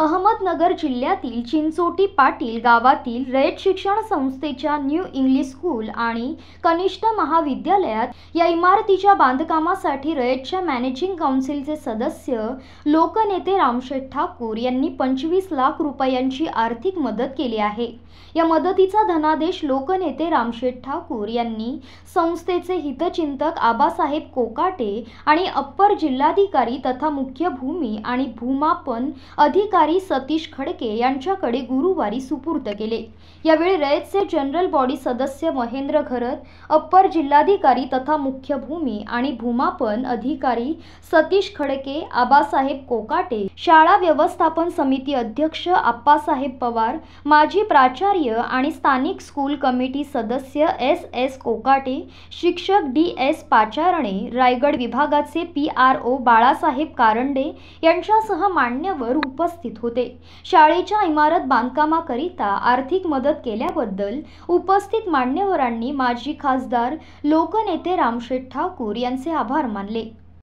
अहमदनगर जिल्ह्यातील चिंचोटी पाटील गावातील रयत शिक्षण संस्थेच्या न्यू इंग्लिश स्कूल आणि कनिष्ठ महाविद्यालयात या इमारतीच्या बांधकामासाठी रयतच्या मॅनेजिंग काउन्सिलचे सदस्य लोकनेते रामशेठ ठाकूर यांनी पंचवीस लाख रुपयांची आर्थिक मदत केली आहे या मदतीचा धनादेश लोकनेते रामशेठ ठाकूर यांनी संस्थेचे हितचिंतक आबासाहेब कोकाटे आणि अप्पर जिल्हाधिकारी तथा मुख्य भूमी आणि भूमापन अधिकारी अधिकारी सतीश खडके यांच्याकडे गुरुवारी सुपूर्त केले यावेळी रयतचे जनरल बॉडी सदस्य महेंद्र घरत अप्पर जिल्हाधिकारी तथा मुख्य भूमी आणि भूमापन अधिकारी सतीश खडके आबासाहेब कोकाटे शाळा व्यवस्थापन समिती अध्यक्ष आप्पासाहेब पवार माजी प्राचार्य आणि स्थानिक स्कूल कमिटी सदस्य एस एस कोकाटे शिक्षक डी एस पाचारणे रायगड विभागाचे P R O Balasaheb Karande यांच्यासह मान्यवर उपस्थित होते शाळेच्या इमारत बांधकामाकरिता आर्थिक मदत केल्याबद्दल उपस्थित मान्यवरांनी माजी खासदार लोकनेते रामशेठ ठाकूर यांचे आभार मानले